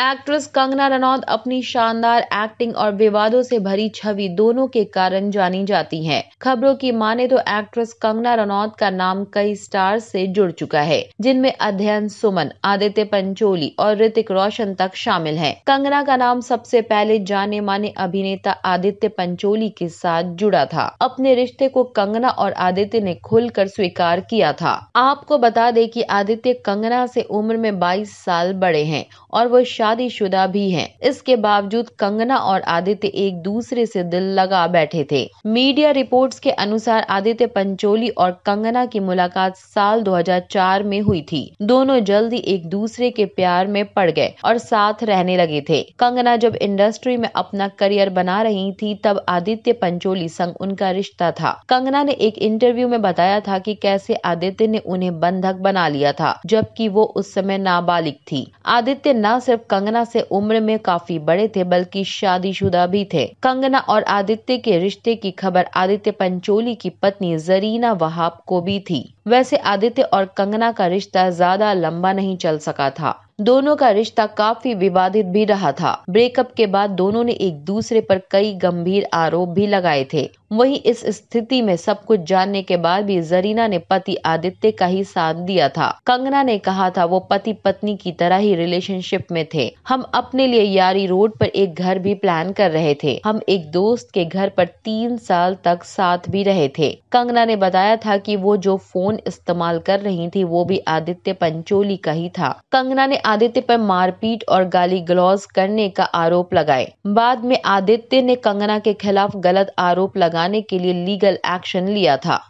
Actress Kangana Ranaut अपनी शानदार acting और विवादों से भरी छवि दोनों के कारण जानी जाती हैं। खबरों की माने तो एक्ट्रेस कंगना रनौत का नाम कई स्टार से जुड़ चुका है जिनमें अध्ययन सुमन आदित्य पंचोली और ऋतिक रोशन तक शामिल हैं। कंगना का नाम सबसे पहले जाने माने अभिनेता आदित्य पंचोली के साथ जुड़ा था अपने रिश्ते को कंगना और आदित्य ने खुलकर स्वीकार किया था आपको बता दें की आदित्य कंगना ऐसी उम्र में बाईस साल बड़े हैं और वो शाह शादीशुदा भी हैं। इसके बावजूद कंगना और आदित्य एक दूसरे से दिल लगा बैठे थे मीडिया रिपोर्ट्स के अनुसार आदित्य पंचोली और कंगना की मुलाकात साल 2004 में हुई थी दोनों जल्दी एक दूसरे के प्यार में पड़ गए और साथ रहने लगे थे कंगना जब इंडस्ट्री में अपना करियर बना रही थी तब आदित्य पंचोली संग उनका रिश्ता था कंगना ने एक इंटरव्यू में बताया था कि कैसे आदित्य ने उन्हें बंधक बना लिया था जबकि वो उस समय नाबालिग थी आदित्य न सिर्फ कंगना से उम्र में काफी बड़े थे बल्कि शादीशुदा भी थे कंगना और आदित्य के रिश्ते की खबर आदित्य पंचोली की पत्नी जरीना वहाब को भी थी वैसे आदित्य और कंगना का रिश्ता ज्यादा लंबा नहीं चल सका था दोनों का रिश्ता काफी विवादित भी रहा था ब्रेकअप के बाद दोनों ने एक दूसरे पर कई गंभीर आरोप भी लगाए थे वहीं इस स्थिति में सब कुछ जानने के बाद भी जरीना ने पति आदित्य का ही साथ दिया था कंगना ने कहा था वो पति पत्नी की तरह ही रिलेशनशिप में थे हम अपने लिए यारी रोड पर एक घर भी प्लान कर रहे थे हम एक दोस्त के घर पर तीन साल तक साथ भी रहे थे कंगना ने बताया था कि वो जो फोन इस्तेमाल कर रही थी वो भी आदित्य पंचोली का ही था कंगना ने आदित्य पर मारपीट और गाली गलौज करने का आरोप लगाए बाद में आदित्य ने कंगना के खिलाफ गलत आरोप लगाने के लिए लीगल एक्शन लिया था